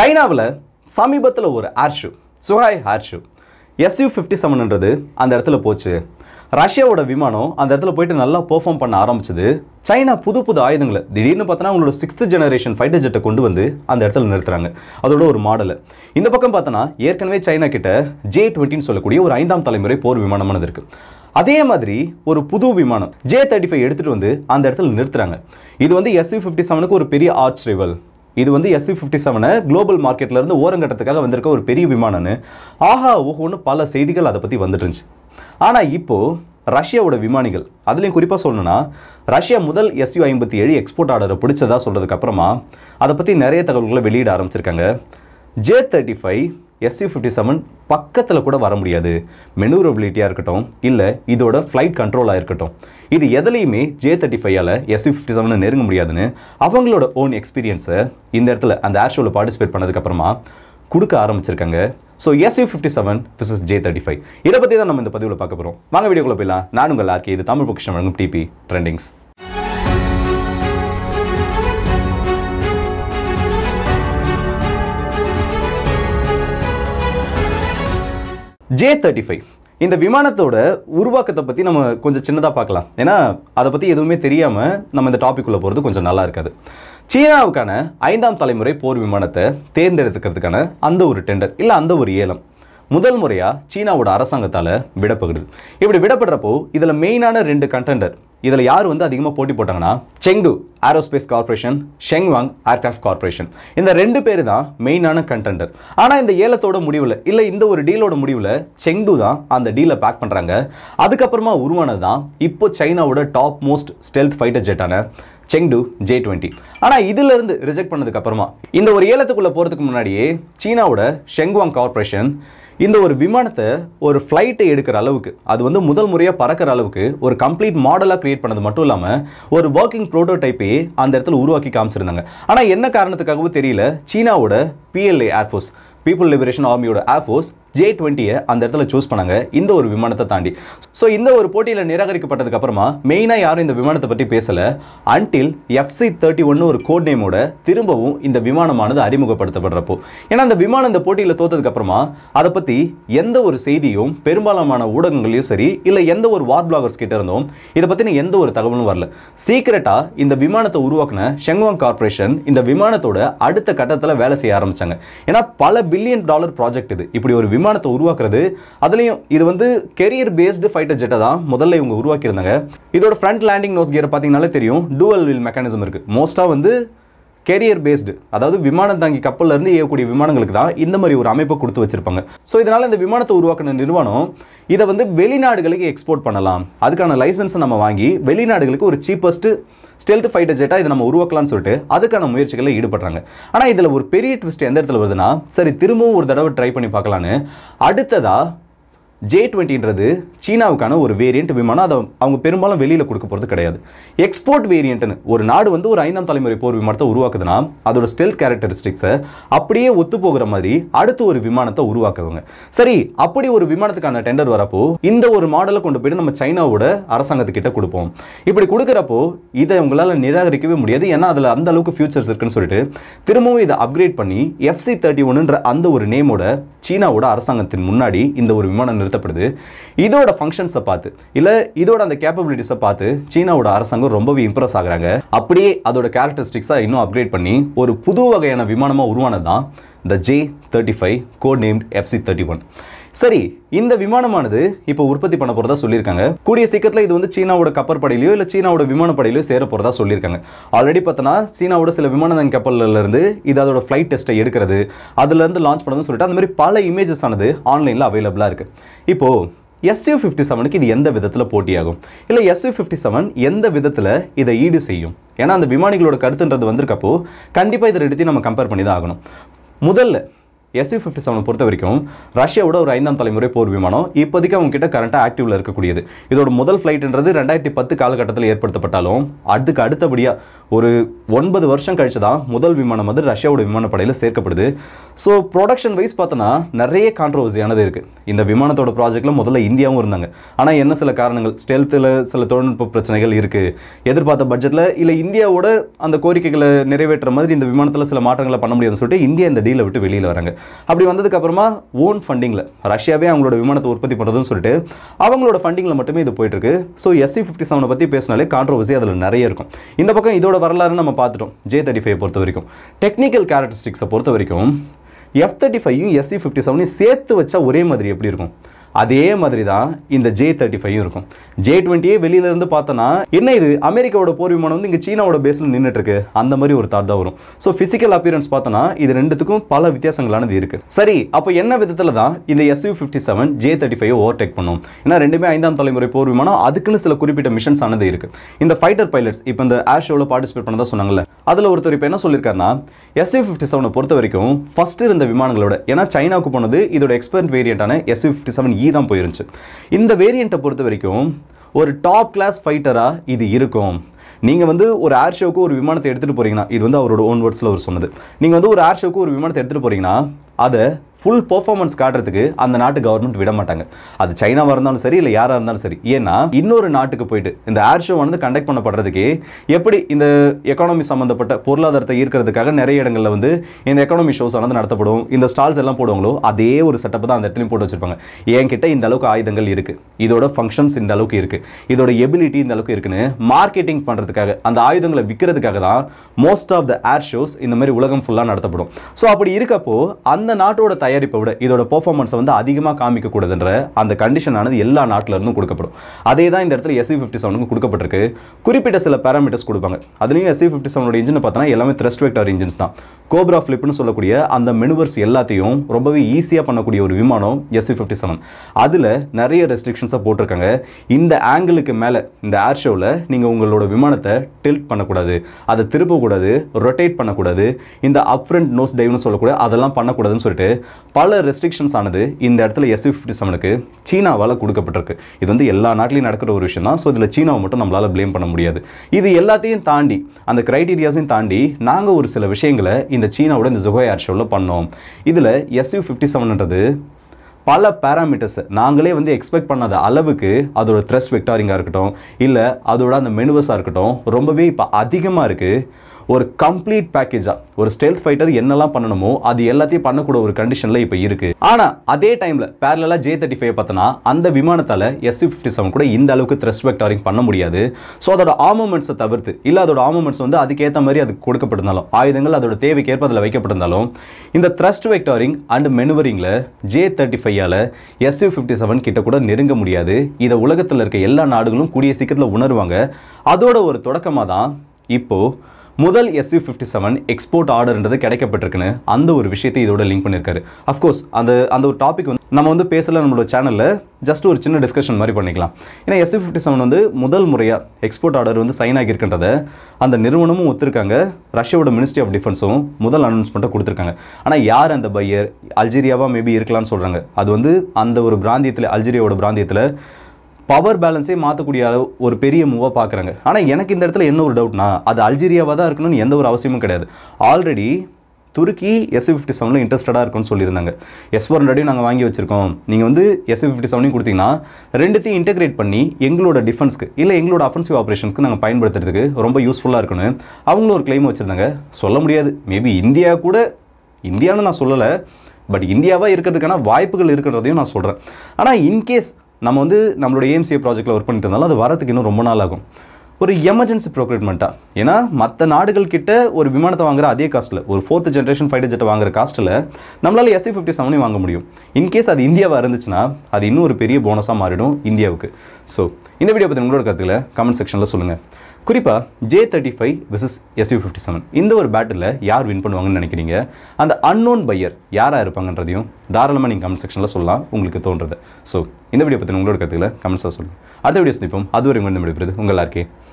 சைனாவில் சமீபத்தில் ஒரு ஆர்ஷு சுஹாய் ஆர்ஷு யூ ஃபிஃப்டி செவன்ன்றது அந்த இடத்துல போச்சு ரஷ்யாவோட விமானம் அந்த இடத்துல போயிட்டு நல்லா பெர்ஃபார்ம் பண்ண ஆரம்பிச்சது சைனா புது புது ஆயுதங்களை திடீர்னு பார்த்தோன்னா அவங்களோட சிக்ஸ்த் ஜெனரேஷன் ஃபைட்டர் ஜெட்டை கொண்டு வந்து அந்த இடத்துல நிறுத்துறாங்க அதோட ஒரு மாடல் இந்த பக்கம் பார்த்தோன்னா ஏற்கனவே சைனா கிட்ட ஜே டுவெண்ட்டின்னு சொல்லக்கூடிய ஒரு ஐந்தாம் தலைமுறை போர் விமானமானது இருக்கு அதே மாதிரி ஒரு புது விமானம் ஜே தேர்ட்டி ஃபைவ் எடுத்துகிட்டு வந்து அந்த இடத்துல நிறுத்துறாங்க இது வந்து எஸ்யூ ஃபிஃப்டி செவனுக்கு ஒரு பெரிய ஆர்ச் ரிவல் இது வந்து எஸ்சி ஃபிஃப்டி செவனை குளோபல் மார்க்கெட்லேருந்து ஓரங்கட்டத்துக்காக வந்திருக்க ஒரு பெரிய விமானம்னு ஆஹா ஓஹோன்னு பல செய்திகள் அதை பற்றி வந்துட்டு இருந்துச்சு ஆனால் இப்போது ரஷ்யாவோட விமானிகள் அதுலேயும் குறிப்பாக சொல்லணும்னா ரஷ்யா முதல் எஸ்யூ ஐம்பத்தி ஏழு எக்ஸ்போர்ட் ஆர்டரை பிடிச்சதா சொல்கிறதுக்கு அப்புறமா அதை பற்றி நிறைய தகவல்களை வெளியிட ஆரம்பிச்சிருக்காங்க J thirty five S T fifty seven பக்கத்தில் கூட வர முடியாது மெனூரபிலிட்டியாக இருக்கட்டும் இல்லை இதோட ஃப்ளைட் கண்ட்ரோலாக இருக்கட்டும் இது எதுலேயுமே ஜே தேர்ட்டி ஃபைவால் எஸ்டி ஃபிஃப்டி செவனை நெருங்க முடியாதுன்னு அவங்களோட ஓன் எக்ஸ்பீரியன்ஸை இந்த இடத்துல அந்த ஏர் ஷோவில் பார்ட்டிசிபேட் பண்ணதுக்கப்புறமா கொடுக்க ஆரம்பிச்சிருக்காங்க so S U fifty seven versus J thirty five இதை பற்றி தான் நம்ம இந்த பதிவில் பார்க்க போகிறோம் வாங்க வீடியோக்குள்ளே போயிடலாம் நான் உங்கள் ஆர்கே இது தமிழ் புக்ஷன் வழங்கும் D P trendings J thirty five இந்த விமானத்தோட உருவாக்கத்தை பற்றி நம்ம கொஞ்சம் சின்னதாக பார்க்கலாம் ஏன்னா அதை பற்றி எதுவுமே தெரியாமல் நம்ம இந்த உள்ள போகிறது கொஞ்சம் நல்லா இருக்காது சீனாவுக்கான ஐந்தாம் தலைமுறை போர் விமானத்தை தேர்ந்தெடுத்துக்கிறதுக்கான அந்த ஒரு டெண்டர் இல்லை அந்த ஒரு ஏலம் முதல் முறையாக சீனாவோட அரசாங்கத்தால் விடப்படுது இப்படி விடப்படுறப்போ இதில் மெயினான ரெண்டு கண்டெண்டர் இதில் யார் வந்து அதிகமாக போட்டி போட்டாங்கன்னா Chengdu aerospace corporation Shenyang aircraft corporation இந்த ரெண்டு பேர் தான் மெயினான கண்டெண்டர் ஆனால் இந்த ஏலத்தோட முடிவில் இல்லை இந்த ஒரு டீலோட முடிவில் செங்டு தான் அந்த டீலை பேக் பண்ணுறாங்க அதுக்கப்புறமா உருவானது தான் இப்போ சைனாவோட டாப் மோஸ்ட் ஸ்டெல்த் ஃபைட்டர் ஜெட்டான செங்டு ஜே டுவெண்ட்டி ஆனால் இதிலிருந்து ரிஜெக்ட் பண்ணதுக்கப்புறமா இந்த ஒரு ஏலத்துக்குள்ளே போகிறதுக்கு முன்னாடியே சீனாவோட ஷெங்வாங் கார்பரேஷன் இந்த ஒரு விமானத்தை ஒரு ஃப்ளைட்டை எடுக்கிற அளவுக்கு அது வந்து முதல் முறையாக பறக்கிற அளவுக்கு ஒரு கம்ப்ளீட் மாடலாக க்ரியேட் பண்ணது மட்டும் இல்லாமல் ஒரு ஒர்க்கிங் ப்ரோட்டோடைப்பே அந்த இடத்துல உருவாக்கி காமிச்சிருந்தாங்க ஆனால் என்ன காரணத்துக்காகவும் தெரியல சீனாவோட பிஎல்ஏ ஏர்ஃபோர்ஸ் பீப்புள் லிபரேஷன் ஆர்மியோட ஏர்ஃபோர்ஸ் ஜே டுவெண்ட்டியை அந்த இடத்துல சூஸ் பண்ணாங்க இந்த ஒரு விமானத்தை தாண்டி ஸோ இந்த ஒரு போட்டியில் நிராகரிக்கப்பட்டதுக்கு அப்புறமா மெயினாக யாரும் இந்த விமானத்தை பற்றி பேசலை அன்டில் எஃப்சி தேர்ட்டி ஒன்று ஒரு கோட் நேமோட திரும்பவும் இந்த விமானமானது அறிமுகப்படுத்தப்படுறப்போ ஏன்னா அந்த விமானம் இந்த போட்டியில் தோத்ததுக்கப்புறமா அதை பற்றி எந்த ஒரு செய்தியும் பெரும்பாலான ஊடகங்களையும் சரி இல்லை எந்த ஒரு வார் பிளாகர்ஸ் கிட்ட இருந்தும் இதை பற்றின எந்த ஒரு தகவலும் வரல சீக்கிரட்டாக இந்த விமானத்தை உருவாக்கின ஷெங்வாங் கார்பரேஷன் இந்த விமானத்தோட அடுத்த கட்டத்தில் வேலை செய்ய ஆரம்பித்தாங்க ஏன்னா பல பில்லியன் டாலர் ப்ராஜெக்ட் இது இப்படி ஒரு விமானத்தை உருவாக்குறது அதுலேயும் இது வந்து கெரியர் பேஸ்டு ஃபைட்டர் ஜெட்டை தான் முதல்ல இவங்க உருவாக்கியிருந்தாங்க இதோட ஃப்ரண்ட் லேண்டிங் நோஸ் கியர் பார்த்தீங்கனாலே தெரியும் டூவல் வில் மெக்கானிசம் இருக்குது மோஸ்ட்டாக வந்து கேரியர் பேஸ்டு அதாவது விமானம் தாங்கி கப்பல்லேருந்து ஏவக்கூடிய விமானங்களுக்கு தான் இந்த மாதிரி ஒரு அமைப்பை கொடுத்து வச்சிருப்பாங்க ஸோ இதனால் இந்த விமானத்தை உருவாக்கின நிறுவனம் இதை வந்து வெளிநாடுகளுக்கு எக்ஸ்போர்ட் பண்ணலாம் அதுக்கான லைசன்ஸை நம்ம வாங்கி வெளிநாடுகளுக்கு ஒரு சீப்பஸ்ட்டு ஸ்டெல்த் ஃபைட்டர் ஜெட்டாக இதை நம்ம உருவாக்கலாம்னு சொல்லிட்டு அதுக்கான முயற்சிகளில் ஈடுபடுறாங்க ஆனால் இதில் ஒரு பெரிய ட்விஸ்ட் எந்த இடத்துல வருதுன்னா சரி திரும்பவும் ஒரு தடவை ட்ரை பண்ணி பார்க்கலான்னு அடுத்ததாக ஜே டுவெண்ட்டின்றது சீனாவுக்கான ஒரு வேரியண்ட் விமானம் அதை அவங்க பெரும்பாலும் வெளியில் கொடுக்க போகிறது கிடையாது எக்ஸ்போர்ட் வேரியண்ட்னு ஒரு நாடு வந்து ஒரு ஐந்தாம் தலைமுறை போர் விமானத்தை உருவாக்குதுன்னா அதோட ஸ்டெல் கேரக்டரிஸ்டிக்ஸை அப்படியே ஒத்து போகிற மாதிரி அடுத்து ஒரு விமானத்தை உருவாக்குவாங்க சரி அப்படி ஒரு விமானத்துக்கான டெண்டர் வரப்போ இந்த ஒரு மாடலை கொண்டு போயிட்டு நம்ம சைனாவோட அரசாங்கத்துக்கிட்ட கொடுப்போம் இப்படி கொடுக்குறப்போ இதை உங்களால் நிராகரிக்கவே முடியாது ஏன்னா அதில் அந்த அளவுக்கு ஃபியூச்சர்ஸ் இருக்குன்னு சொல்லிட்டு திரும்பவும் இதை அப்கிரேட் பண்ணி எஃப்சி தேர்ட்டி ஒன்னுன்ற அந்த ஒரு நேமோட சீனாவோட அரசாங்கத்தின் முன்னாடி இந்த ஒரு விமானம் செலுத்தப்படுது இதோட ஃபங்க்ஷன்ஸை பார்த்து இல்லை இதோட அந்த கேப்பபிலிட்டிஸை பார்த்து சீனாவோட அரசாங்கம் ரொம்பவே இம்ப்ரெஸ் ஆகுறாங்க அப்படியே அதோட கேரக்டரிஸ்டிக்ஸாக இன்னும் அப்கிரேட் பண்ணி ஒரு புது வகையான விமானமாக உருவானது தான் the J thirty five code named F C thirty one சரி இந்த விமானமானது இப்போ உற்பத்தி பண்ண போகிறதா சொல்லியிருக்காங்க கூடிய சீக்கிரத்தில் இது வந்து சீனாவோட கப்பற்படையிலையோ இல்லை சீனாவோட விமானப்படையிலையோ சேர போகிறதா சொல்லியிருக்காங்க ஆல்ரெடி பார்த்தோன்னா சீனாவோட சில விமான இருந்து இது அதோட ஃப்ளைட் டெஸ்ட்டை எடுக்கிறது அதுலேருந்து லான்ச் பண்ணதுன்னு சொல்லிட்டு அந்த மாதிரி பல இமேஜஸ் ஆனது ஆன்லைனில் அவைலபிளாக இருக்குது இப்போது எஸ்யூ ஃபிஃப்டி செவனுக்கு இது எந்த விதத்தில் போட்டியாகும் இல்லை எஸ்யூ ஃபிஃப்டி செவன் எந்த விதத்தில் இதை ஈடு செய்யும் ஏன்னா அந்த விமானிகளோட கருத்துன்றது வந்திருக்கப்போ கண்டிப்பாக இதை எடுத்து நம்ம கம்பேர் பண்ணி தான் ஆகணும் முதல்ல எஸ்யூ ஃபிஃப்டி செவனை பொறுத்த வரைக்கும் ரஷ்யாவோட ஒரு ஐந்தாம் தலைமுறை போர் விமானம் இப்போதைக்கு அவங்க கிட்ட கரண்ட்டாக ஆக்டிவில் இருக்கக்கூடியது இதோட முதல் ஃப்ளைட்ன்றது ரெண்டாயிரத்தி பத்து காலகட்டத்தில் ஏற்படுத்தப்பட்டாலும் அதுக்கு அடுத்தபடியாக ஒரு ஒன்பது வருஷம் கழிச்சு தான் முதல் விமானம் வந்து ரஷ்யாவோட விமானப்படையில் சேர்க்கப்படுது ஸோ ப்ரொடக்ஷன் வைஸ் பார்த்தோன்னா நிறைய கான்ட்ரவர்சியானது இருக்குது இந்த விமானத்தோட ப்ராஜெக்டில் முதல்ல இந்தியாவும் இருந்தாங்க ஆனால் என்ன சில காரணங்கள் ஸ்டெல்த்தில் சில தொழில்நுட்ப பிரச்சனைகள் இருக்குது எதிர்பார்த்த பட்ஜெட்டில் இல்லை இந்தியாவோட அந்த கோரிக்கைகளை நிறைவேற்றுற மாதிரி இந்த விமானத்தில் சில மாற்றங்களை பண்ண முடியாதுன்னு சொல்லிட்டு இந்தியா இந்த டீலை விட்டு வெளியில் வராங்க அப்படி வந்ததுக்கப்புறமா ஓன் ஃபண்டிங்கில் ரஷ்யாவே அவங்களோட விமானத்தை உற்பத்தி பண்ணுறதுன்னு சொல்லிட்டு அவங்களோட ஃபண்டிங்கில் மட்டுமே இது போயிட்டுருக்கு ஸோ எஸ்சி ஃபிஃப்டி செவனை பற்றி பேசினாலே கான்ட்ரவர்சி அதில் நிறைய இருக்கும் இந்த பக்கம் இதோட வரலாறு நம்ம பார்த்துட்டோம் ஜே தேர்ட்டி ஃபைவ் பொறுத்த வரைக்கும் டெக்னிக்கல் கேரக்டரிஸ்டிக்ஸை பொறுத்த வரைக்கும் F thirty five S C fifty செவனையும் சேர்த்து வச்சா ஒரே மாதிரி எப்படி இருக்கும் அதே மாதிரி தான் இந்த ஜே தேர்ட்டி ஃபைவ் இருக்கும் ஜே டுவெண்ட்டியே இருந்து பார்த்தோன்னா என்ன இது அமெரிக்காவோட போர் விமானம் வந்து இங்கே சீனாவோட பேஸில் நின்றுட்டுருக்கு அந்த மாதிரி ஒரு தாட் தான் வரும் ஸோ பிசிக்கல் அப்பியரன்ஸ் பார்த்தோன்னா இது ரெண்டுத்துக்கும் பல வித்தியாசங்களானது இருக்குது சரி அப்போ என்ன விதத்தில் தான் இந்த S U fifty seven J thirty five overtake பண்ணும் ஏன்னா ரெண்டுமே ஐந்தாம் தலைமுறை போர் விமானம் அதுக்குன்னு சில குறிப்பிட்ட மிஷன்ஸ் ஆனது இருக்குது இந்த ஃபைட்டர் பைலட்ஸ் இப்போ இந்த ஏர் ஷோவில் பார்ட்டிசிபேட் பண்ணதாக சொன்னாங்கல்ல அதில் ஒருத்தர் இப்போ என்ன சொல்லியிருக்காருன்னா எஸ்யூ ஃபிஃப்டி செவனை பொறுத்த வரைக்கும் ஃபஸ்ட்டு இருந்த விமானங்களோட ஏன்னா சைனாவுக்கு போனது இதோட எக்ஸ்பர்ட் வேரியண்டான S U fifty seven E e தான் போயிருந்துச்சு இந்த வேரியண்ட்டை பொறுத்த வரைக்கும் ஒரு டாப் கிளாஸ் ஃபைட்டராக இது இருக்கும் நீங்கள் வந்து ஒரு ஏர் ஷோக்கு ஒரு விமானத்தை எடுத்துகிட்டு போகிறீங்கன்னா இது வந்து அவரோட ஓன் வேர்ட்ஸில் அவர் சொன்னது நீங்கள் வந்து ஒரு ஏர் ஷோக்கு ஒரு விமானத்தை எடுத்துகிட்டு போகிறீங்கன்னா அதை ஃபுல் பர்ஃபார்மன்ஸ் காட்டுறதுக்கு அந்த நாட்டு கவர்மெண்ட் விட மாட்டாங்க அது சைனாவாக இருந்தாலும் சரி இல்லை யாராக இருந்தாலும் சரி ஏன்னா இன்னொரு நாட்டுக்கு போயிட்டு இந்த ஏர் ஷோ வந்து கண்டக்ட் பண்ணப்படுறதுக்கு எப்படி இந்த எக்கானமி சம்மந்தப்பட்ட பொருளாதாரத்தை ஈர்க்கிறதுக்காக நிறைய இடங்களில் வந்து இந்த எக்கானமி ஷோஸ் ஆனது நடத்தப்படும் இந்த ஸ்டால்ஸ் எல்லாம் போடுவாங்களோ அதே ஒரு செட்டப் தான் அந்த இடத்துலையும் போட்டு வச்சிருப்பாங்க என்கிட்ட இந்த அளவுக்கு ஆயுதங்கள் இருக்குது இதோட ஃபங்க்ஷன்ஸ் இந்த அளவுக்கு இருக்குது இதோட எபிலிட்டி இந்த அளவுக்கு இருக்குன்னு மார்க்கெட்டிங் பண்ணுறதுக்காக அந்த ஆயுதங்களை விற்கிறதுக்காக தான் most of the air shows இந்த மாதிரி உலகம் ஃபுல்லாக நடத்தப்படும் ஸோ அப்படி இருக்கப்போ அந்த நாட்டோட தயாரிப்பை விட இதோட பெர்ஃபார்மன்ஸை வந்து அதிகமாக காமிக்கக்கூடாதுன்ற அந்த கண்டிஷன் ஆனது எல்லா இருந்தும் கொடுக்கப்படும் அதே தான் இந்த இடத்துல எஸ்சி ஃபிஃப்டி செவனுக்கு கொடுக்கப்பட்டிருக்கு குறிப்பிட்ட சில பேராமீட்டர்ஸ் கொடுப்பாங்க அதுலேயும் எஸ்இ ஃபிஃப்டி செவனோட இன்ஜினை பார்த்தா எல்லாமே த்ரெஸ்ட் வெக்டர் இன்ஜின்ஸ் தான் கோப்ரா ஃபிளிப்னு சொல்லக்கூடிய அந்த மெனுவர்ஸ் எல்லாத்தையும் ரொம்பவே ஈஸியாக பண்ணக்கூடிய ஒரு விமானம் எஸ்சி ஃபிஃப்டி செவன் அதில் நிறைய ரெஸ்ட்ரிக்ஷன்ஸாக போட்டிருக்காங்க இந்த ஆங்கிளுக்கு மேலே இந்த ஏர் ஷோவில் நீங்கள் உங்களோட விமானத்தை டில்ட் பண்ணக்கூடாது அதை திருப்பக்கூடாது ரொட்டேட் பண்ணக்கூடாது இந்த அப் ஃப்ரண்ட் நோஸ் டைவ்னு சொல்லக்கூடாது அதெல்லாம் பண்ணக்கூடாதுன்னு சொல்லிட்டு பல ரெஸ்ட்ரிக்ஷன்ஸ் ஆனது இந்த இடத்துல எஸ்சி ஃபிஃப்டி செவனுக்கு சீனாவால் கொடுக்கப்பட்டிருக்கு இது வந்து எல்லா நாட்டிலையும் நடக்கிற ஒரு விஷயம் தான் ஸோ இதில் சீனாவை மட்டும் நம்மளால் ப்ளேம் பண்ண முடியாது இது எல்லாத்தையும் தாண்டி அந்த க்ரைட்டீரியாஸையும் தாண்டி நாங்கள் ஒரு சில விஷயங்களை இந்த சீனாவோட இந்த ஜுகோ ஏர் ஷோவில் பண்ணோம் இதில் எஸ்யூ ஃபிஃப்டி செவன்ன்றது பல பேராமீட்டர்ஸ் நாங்களே வந்து எக்ஸ்பெக்ட் பண்ணாத அளவுக்கு அதோட த்ரெஸ் வெக்டாரிங்காக இருக்கட்டும் இல்லை அதோட அந்த மெனுவஸாக இருக்கட்டும் ரொம்பவே இப்போ அதிகமாக இருக்குது ஒரு கம்ப்ளீட் பேக்கேஜாக ஒரு ஸ்டெல்த் ஃபைட்டர் என்னெல்லாம் பண்ணணுமோ அது எல்லாத்தையும் பண்ணக்கூட ஒரு கண்டிஷனில் இப்போ இருக்குது ஆனால் அதே டைமில் பேரலா ஜே தேர்ட்டி ஃபைவ் பார்த்தோன்னா அந்த விமானத்தால் எஸ் ஃபிஃப்டி செவன் கூட இந்த அளவுக்கு த்ரெஸ்ட் வெக்டாரிங் பண்ண முடியாது ஸோ அதோட ஆர்மமெண்ட்ஸை தவிர்த்து இல்லை அதோட ஆர்மமெண்ட்ஸ் வந்து அதுக்கேற்ற மாதிரி அது கொடுக்கப்பட்டிருந்தாலும் ஆயுதங்கள் அதோட தேவைக்கேற்ப அதில் வைக்கப்பட்டிருந்தாலும் இந்த த்ரஸ்ட் வெக்டாரிங் அண்ட் மெனுவரிங்கில் ஜே தேர்ட்டி ஃபைவால் எஸ்சி ஃபிஃப்டி செவன் கிட்ட கூட நெருங்க முடியாது இதை உலகத்தில் இருக்க எல்லா நாடுகளும் கூடிய சீக்கிரத்தில் உணர்வாங்க அதோட ஒரு தொடக்கமாக தான் இப்போது முதல் எஸ்சி ஃபிஃப்டி செவன் எக்ஸ்போர்ட் ஆர்டர்ன்றது கிடைக்கப்பட்டிருக்குன்னு அந்த ஒரு விஷயத்தை இதோட லிங்க் பண்ணியிருக்காரு அஃப்கோர்ஸ் அந்த அந்த ஒரு டாபிக் வந்து நம்ம வந்து பேசல நம்மளோட சேனலில் ஜஸ்ட் ஒரு சின்ன டிஸ்கஷன் மாதிரி பண்ணிக்கலாம் ஏன்னா எஸ்டி ஃபிஃப்டி செவன் வந்து முதல் முறையாக எக்ஸ்போர்ட் ஆர்டர் வந்து சைன் ஆகியிருக்கின்றத அந்த நிறுவனமும் ஒத்துருக்காங்க ரஷ்யாவோட மினிஸ்ட்ரி ஆஃப் டிஃபென்ஸும் முதல் அனௌன்ஸ்மெண்ட்டை கொடுத்துருக்காங்க ஆனால் யார் அந்த பையர் அல்ஜீரியாவாக மேபி இருக்கலாம்னு சொல்கிறாங்க அது வந்து அந்த ஒரு பிராந்தியத்தில் அல்ஜீரியாவோட பிராந்தியத்தில் பவர் பேலன்ஸே மாற்றக்கூடிய அளவு ஒரு பெரிய மூவாக பார்க்குறாங்க ஆனால் எனக்கு இந்த இடத்துல என்ன ஒரு டவுட்னா அது அல்ஜீரியாவாக தான் இருக்கணும்னு எந்த ஒரு அவசியமும் கிடையாது ஆல்ரெடி துருக்கி எஸ் ஃபிஃப்டி செவனில் இன்ட்ரெஸ்டடாக இருக்கும்னு சொல்லியிருந்தாங்க எஸ் ஃபோர் ஹண்ட்ரடையும் நாங்கள் வாங்கி வச்சிருக்கோம் நீங்கள் வந்து எஸ் ஃபிஃப்டி செவனையும் கொடுத்தீங்கன்னா ரெண்டுத்தையும் இன்டெகிரேட் பண்ணி எங்களோட டிஃபென்ஸ்க்கு இல்லை எங்களோட அஃபென்சிவ் ஆப்ரேஷன்ஸ்க்கு நாங்கள் பயன்படுத்துறதுக்கு ரொம்ப யூஸ்ஃபுல்லாக இருக்கணும் அவங்களும் ஒரு கிளைம் வச்சுருந்தாங்க சொல்ல முடியாது மேபி இந்தியா கூட இந்தியான்னு நான் சொல்லலை பட் இந்தியாவாக இருக்கிறதுக்கான வாய்ப்புகள் இருக்கிறதையும் நான் சொல்கிறேன் ஆனால் இன்கேஸ் நம்ம வந்து நம்மளுடைய ஏஎம்சிஏ ப்ராஜெக்ட்டில் ஒர்க் பண்ணிட்டு இருந்தாலும் அது வரத்துக்கு இன்னும் ரொம்ப நாள் ஆகும் ஒரு எமர்ஜென்சி ப்ரொக்யூட்மெண்ட்டாக ஏன்னா மற்ற நாடுகள் கிட்ட ஒரு விமானத்தை வாங்குற அதே காஸ்ட்டில் ஒரு ஃபோர்த் ஜென்ரேஷன் ஃபைட்டர் ஜெட்டை வாங்குற காஸ்ட்டில் நம்மளால் எஸ்சி ஃபிஃப்டி செவனையும் வாங்க முடியும் இன்கேஸ் அது இந்தியாவாக இருந்துச்சுன்னா அது இன்னும் ஒரு பெரிய போனஸாக மாறிடும் இந்தியாவுக்கு ஸோ இந்த வீடியோ பற்றி உங்களோட கருத்துக்களை கமெண்ட் செக்ஷனில் சொல்லுங்கள் குறிப்பாக J thirty five versus S U fifty seven இந்த ஒரு பேட்டில் யார் வின் பண்ணுவாங்கன்னு நினைக்கிறீங்க அந்த அன்னோன் பையர் யாராக இருப்பாங்கன்றதையும் தாராளமாக நீங்கள் கமெண்ட் செக்ஷனில் சொல்லலாம் உங்களுக்கு தோன்றது ஸோ இந்த வீடியோ பற்றி உங்களோட கருத்துக்களை கமெண்ட்ஸாக சொல்லுங்கள் அடுத்த வீடியோ சந்திப்போம் அதுவரை உங்கள் விடுபடுது உங்கள் எல்லாருக்கே